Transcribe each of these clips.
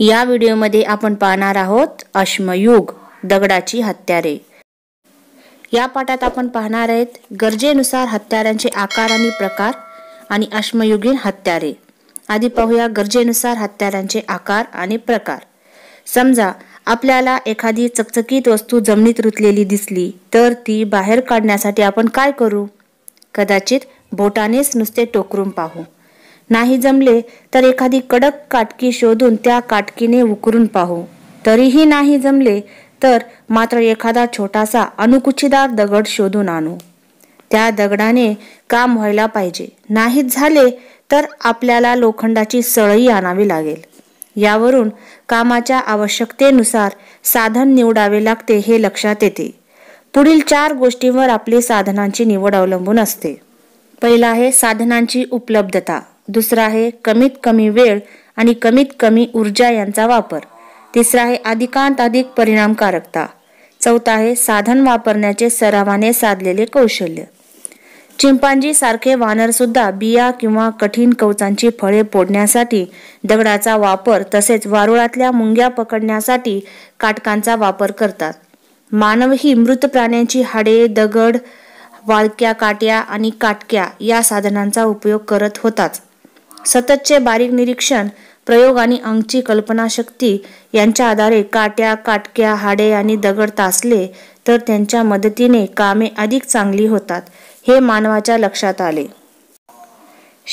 या व्हिडिओमध्ये आपण पाहणार आहोत अश्मयुग दगडाची हत्यारे या पाठात आपण पाहणार आहेत गरजेनुसार हत्यारांचे आकार आणि प्रकार आणि अश्मयुगीन हत्यारे आधी पाहूया गरजेनुसार हत्यारांचे आकार आणि प्रकार समजा आपल्याला एखादी चकचकीत वस्तू जमिनीत रुतलेली दिसली तर ती बाहेर काढण्यासाठी आपण काय करू कदाचित बोटानेच नुसते टोकरून पाहू नाही जमले तर एखादी कडक काटकी शोधून त्या काटकीने उकरून पाहू तरीही नाही जमले तर मात्र एखादा छोटासा अनुकुचीदार दगड शोधून आणू त्या दगडाने काम व्हायला पाहिजे नाही झाले तर आपल्याला लोखंडाची सळई आणावी लागेल यावरून कामाच्या आवश्यकतेनुसार साधन निवडावे लागते हे लक्षात येते पुढील चार गोष्टींवर आपली साधनांची निवड अवलंबून असते पहिला आहे साधनांची उपलब्धता दुसरा आहे कमीत कमी वेळ आणि कमीत कमी ऊर्जा यांचा वापर तिसरा आहे अधिकांत अधिक परिणामकारकता चौथा आहे साधन वापरण्याचे सरावाने साधलेले कौशल्य चिंपांजी सारखे वानर सुद्धा बिया किंवा कठीण कवचांची फळे पोडण्यासाठी दगडाचा वापर तसेच वारुळातल्या मुंग्या पकडण्यासाठी काटकांचा वापर करतात मानव ही मृत प्राण्यांची हाडे दगड वाळक्या काट्या आणि काटक्या या साधनांचा उपयोग करत होताच सततचे बारीक निरीक्षण प्रयोग आणि अंगची कल्पनाशक्ती यांच्या आधारे काट्या काटक्या हाडे आणि दगड तासले तर त्यांच्या मदतीने कामे अधिक चांगली होतात हे मानवाच्या लक्षात आले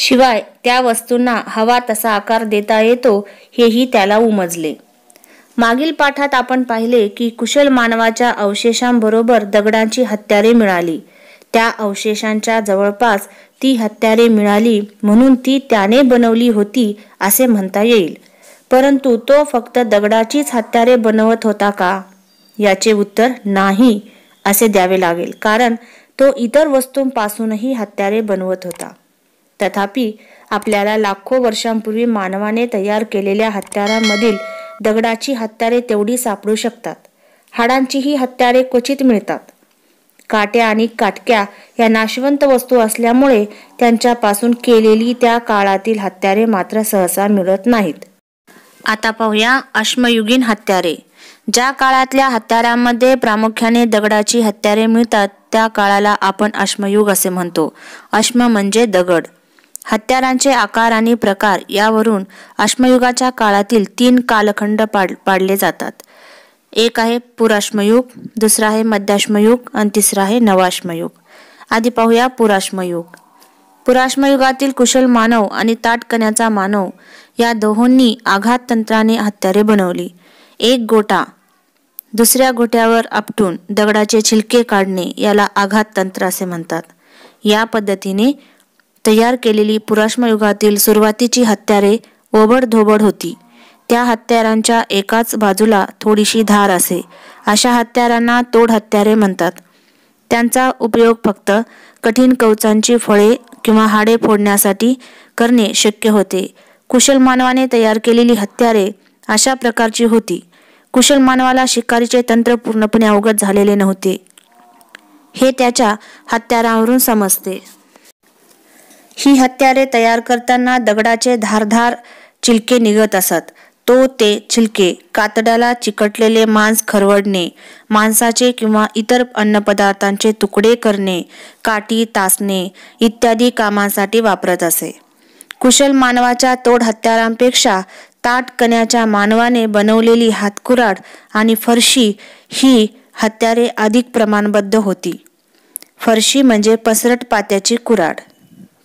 शिवाय त्या वस्तूंना हवा तसा आकार देता येतो हेही त्याला उमजले मागील पाठात आपण पाहिले की कुशल मानवाच्या अवशेषांबरोबर दगडांची हत्यारे मिळाली त्या अवशेषांच्या जवळपास ती हत्यारे मिळाली म्हणून ती त्याने बनवली होती असे म्हणता येईल परंतु तो फक्त दगडाचीच हत्यारे बनवत होता का याचे उत्तर नाही असे द्यावे लागेल कारण तो इतर वस्तूंपासूनही हत्यारे बनवत होता तथापि आपल्याला लाखो वर्षांपूर्वी मानवाने तयार केलेल्या हत्यारांमधील दगडाची हत्यारे तेवढी सापडू शकतात हाडांचीही हत्यारे क्वचित मिळतात काट्या आणि काटक्या या नाशवंत वस्तू असल्यामुळे त्यांच्यापासून केलेली त्या काळातील हत्यारे मात्र सहसा मिळत नाहीत आता पाहूया अश्मयुगीन हत्यारे ज्या काळातल्या हत्यारांमध्ये प्रामुख्याने दगडाची हत्यारे मिळतात त्या काळाला आपण अश्मयुग असे म्हणतो अश्म म्हणजे दगड हत्यारांचे आकार आणि प्रकार यावरून अश्मयुगाच्या काळातील तीन कालखंड पाड पाडले जातात एक आहे पुराश्मयुग दुसरा आहे मध्याश्मयुग आणि तिसरा आहे नवाश्मयुग आधी पाहूया पुराश्मयुग पुराश्मयुगातील कुशल मानव आणि ताटकण्याचा मानव या दोहोंनी आघात तंत्राने हत्यारे बनवली एक गोटा दुसऱ्या गोट्यावर आपटून दगडाचे छिलके काढणे याला आघात तंत्र असे म्हणतात या पद्धतीने तयार केलेली पुराश्मयुगातील सुरुवातीची हत्यारे ओबडधोबड होती त्या हत्यारांच्या एकाच बाजूला थोडीशी धार असे अशा हत्यारांना तोड हत्यारे म्हणतात त्यांचा उपयोग फक्त कठीण कवचांची फळे किंवा हाडे फोडण्यासाठी करणे शक्य होते कुशल मानवाने तयार केलेली हत्यारे अशा प्रकारची होती कुशल मानवाला शिकारीचे तंत्र पूर्णपणे अवगत झालेले नव्हते हे त्याच्या हत्यारावरून समजते ही हत्यारे तयार करताना दगडाचे धारधार चिलके निघत असत तो ते छिलके कातडाला चिकटलेले मांस खरवडणे मांसाचे किंवा इतर अन्नपदार्थांचे तुकडे करणे काठी तासणे इत्यादी कामांसाठी वापरत असे कुशल मानवाच्या तोड हत्यारांपेक्षा ताट कण्याच्या मानवाने बनवलेली हातकुराड आणि फरशी ही हत्यारे अधिक प्रमाणबद्ध होती फरशी म्हणजे पसरट पात्याची कुराड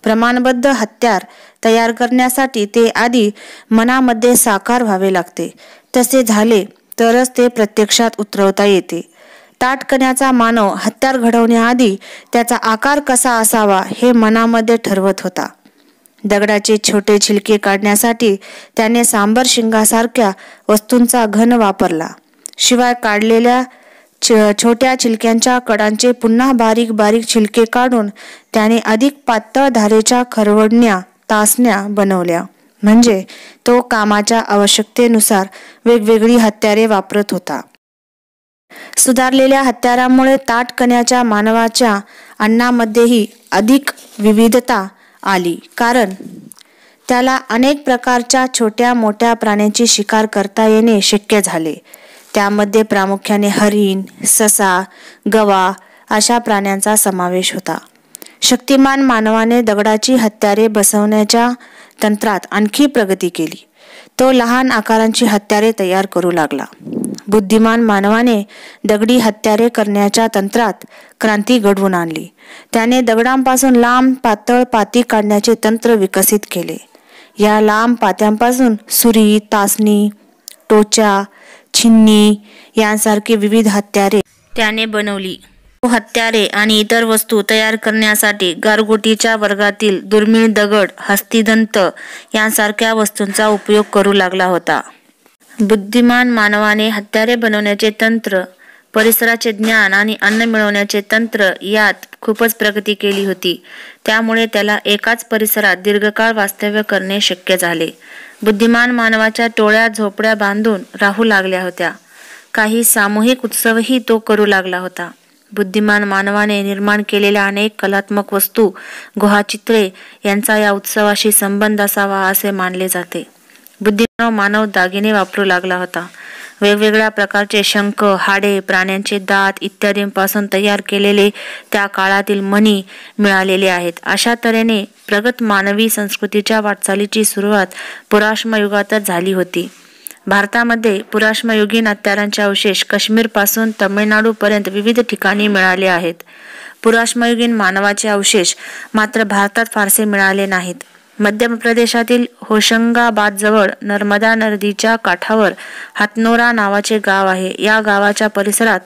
प्रमाणबद्ध हत्यार तयार करण्यासाठी ते आधी मनामध्ये साकार व्हावे लागते तसे झाले तरच ते प्रत्यक्षात उतरवता येते ताटकण्याचा मानव हत्यार घडवण्याआधी त्याचा आकार कसा असावा हे मनामध्ये ठरवत होता दगडाचे छोटे छिलके काढण्यासाठी त्याने सांबर शिंगासारख्या वस्तूंचा घन वापरला शिवाय काढलेल्या छोट्या छिलक्यांच्या कडांचे पुन्हा बारीक बारीक छिलके काढून त्याने अधिक पातळ धारेच्या खरवडण्या तासण्या बनवल्या म्हणजे तो कामाच्या आवश्यकतेनुसार वेगवेगळी हत्यारे वापरत होता सुधारलेल्या हत्यारामुळे ताटकण्याच्या मानवाच्या अन्नामध्येही अधिक विविधता आली कारण त्याला अनेक प्रकारच्या छोट्या मोठ्या प्राण्यांची शिकार करता येणे शक्य झाले त्यामध्ये प्रामुख्याने हरिण ससा गवा अशा प्राण्यांचा समावेश होता शक्तिमान मानवाने दगडाची हत्यारे बसवण्याच्या तंत्रात आणखी प्रगती केली तो लहान आकारांची हत्यारे तयार करू लागला बुद्धिमान मानवाने दगडी हत्यारे करण्याच्या तंत्रात क्रांती घडवून आणली त्याने दगडांपासून लांब पातळ पाती काढण्याचे तंत्र विकसित केले या लांब पात्यांपासून सुरी तासणी टोचा छिन्नी यांसारखी विविध हत्यारे त्याने बनवली हत्यारे आणि इतर वस्तू तयार करण्यासाठी गारगोटीच्या वर्गातील दुर्मिळ दगड हस्तिदंत यांसारख्या वस्तूंचा उपयोग करू लागला होता बुद्धिमान मानवाने हत्यारे बनवण्याचे तंत्र परिसराचे ज्ञान आणि अन्न मिळवण्याचे तंत्र यात खूपच प्रगती केली होती त्यामुळे त्याला एकाच परिसरात दीर्घकाळ वास्तव्य करणे शक्य झाले बुद्धिमान मानवाच्या टोळ्या झोपड्या बांधून राहू लागल्या होत्या काही सामूहिक उत्सवही तो करू लागला होता बुद्धिमान मानवाने निर्माण केलेल्या अनेक कलात्मक वस्तू गुहाचित्रे यांचा या उत्सवाशी संबंध असावा असे मानले जाते बुद्धिमान मानव दागिने वापरू लागला होता वेगवेगळ्या प्रकारचे शंख हाडे प्राण्यांचे दात इत्यादींपासून तयार केलेले त्या काळातील मणी मिळालेले आहेत अशा तऱ्हेने प्रगत मानवी संस्कृतीच्या वाटचालीची सुरुवात पुराश्मयुगातच झाली होती भारतामध्ये पुराश्मयुगीन अत्यारांचे अवशेष काश्मीरपासून तमिळनाडूपर्यंत विविध ठिकाणी मिळाले आहेत पुराश्मयुगीन मानवाचे अवशेष मात्र भारतात फारसे मिळाले नाहीत मध्य प्रदेशातील होशंगाबादजवळ नर्मदा नदीच्या काठावर हातनोरा नावाचे गाव आहे या गावाच्या परिसरात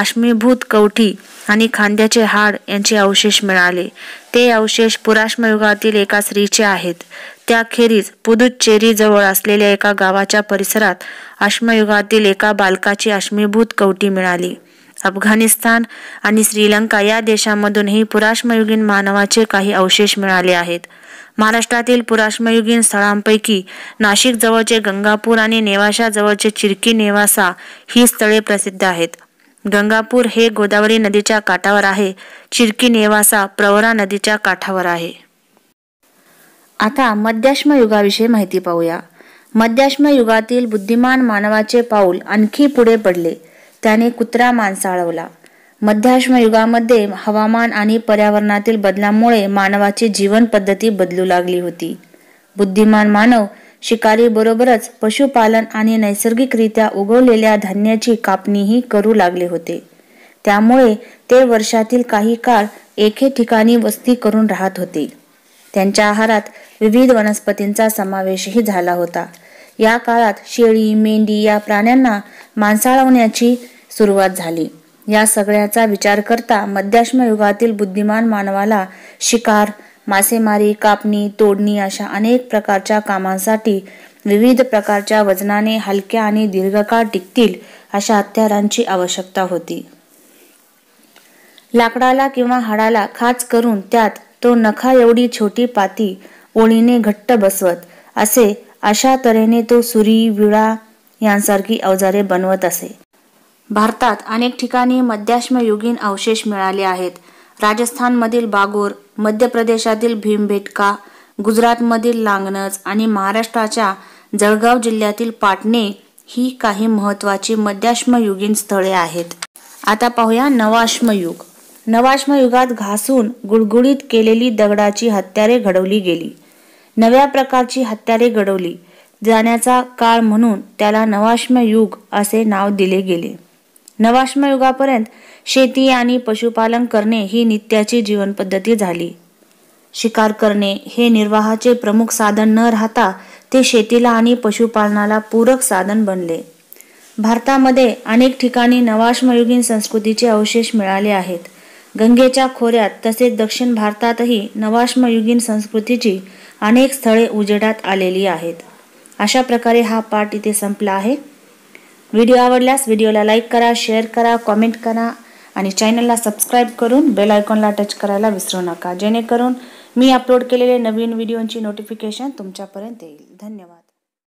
अश्मीभूत कवठी आणि खांद्याचे हाड यांचे अवशेष मिळाले ते अवशेष पुराश्मयुगातील एका स्त्रीचे आहेत त्याखेरीज जवळ असलेल्या एका गावाच्या परिसरात आश्मयुगातील एका बालकाची अश्मीभूत कवटी मिळाली अफगाणिस्तान आणि श्रीलंका या देशांमधूनही पुराश्मयुगीन मानवाचे काही अवशेष मिळाले आहेत महाराष्ट्रातील पुराश्मयुगीन स्थळांपैकी नाशिक जवळचे गंगापूर आणि नेवाशा जवळचे चिरकी नेवासा ही स्थळे प्रसिद्ध आहेत गंगापूर हे गोदावरी नदीच्या काठावर आहे चिरकी नेवासा प्रवरा नदीच्या काठावर आहे आता मध्याश्मयुगाविषयी माहिती पाहूया मध्याश्म युगातील बुद्धिमान मानवाचे पाऊल आणखी पुढे पडले त्याने कुत्रा अळवला मध्याश्म युगामध्ये हवामान आणि पर्यावरणातील बदलामुळे मानवाची जीवन पद्धती बदलू लागली होती बुद्धिमान मानव शिकारी बरोबरच पशुपालन आणि नैसर्गिकरित्या उगवलेल्या धान्याची कापणीही करू लागले होते त्यामुळे ते वर्षातील काही काळ एके ठिकाणी वस्ती करून राहत होते त्यांच्या आहारात विविध वनस्पतींचा समावेशही झाला होता या काळात शेळी मेंढी या प्राण्यांना मांसाळवण्याची सुरुवात झाली या सगळ्याचा विचार करता मध्याश्म युगातील बुद्धिमान मानवाला शिकार मासेमारी कापणी तोडणी अशा अनेक प्रकारच्या कामांसाठी विविध प्रकारच्या वजनाने हलक्या आणि दीर्घकाळ टिकतील अशा हत्यारांची आवश्यकता होती लाकडाला किंवा हाडाला खाच करून त्यात तो नखा एवढी छोटी पाती ओळीने घट्ट बसवत असे अशा तऱ्हेने तो सुरी विळा यांसारखी अवजारे बनवत असे भारतात अनेक ठिकाणी मध्याश्मयुगीन अवशेष मिळाले आहेत राजस्थानमधील बागोर मध्य प्रदेशातील भीमबेटका गुजरातमधील लांगणज आणि महाराष्ट्राच्या जळगाव जिल्ह्यातील पाटणे ही काही महत्त्वाची मध्याश्मयुगीन स्थळे आहेत आता पाहूया नवाश्मयुग नवाश्मयुगात घासून गुळगुळीत केलेली दगडाची हत्यारे घडवली गेली नव्या प्रकारची हत्यारे घडवली जाण्याचा काळ म्हणून त्याला नवाश्मयुग असे नाव दिले गेले नवाश्मयुगापर्यंत शेती आणि पशुपालन करणे ही नित्याची जीवनपद्धती झाली शिकार करणे हे निर्वाहाचे प्रमुख साधन न राहता ते शेतीला आणि पशुपालनाला पूरक साधन बनले भारतामध्ये अनेक ठिकाणी नवाश्मयुगीन संस्कृतीचे अवशेष मिळाले आहेत गंगेच्या खोऱ्यात तसेच दक्षिण भारतातही नवाश्मयुगीन संस्कृतीची अनेक स्थळे उजेडात आलेली आहेत अशा प्रकारे हा पाठ इथे संपला आहे व्हिडिओ आवडल्यास व्हिडिओला लाईक करा शेअर करा कॉमेंट करा आणि चॅनलला सबस्क्राईब करून बेल आयकॉनला टच करायला विसरू नका जेणेकरून मी अपलोड केलेले नवीन व्हिडिओंची नोटिफिकेशन तुमच्यापर्यंत येईल धन्यवाद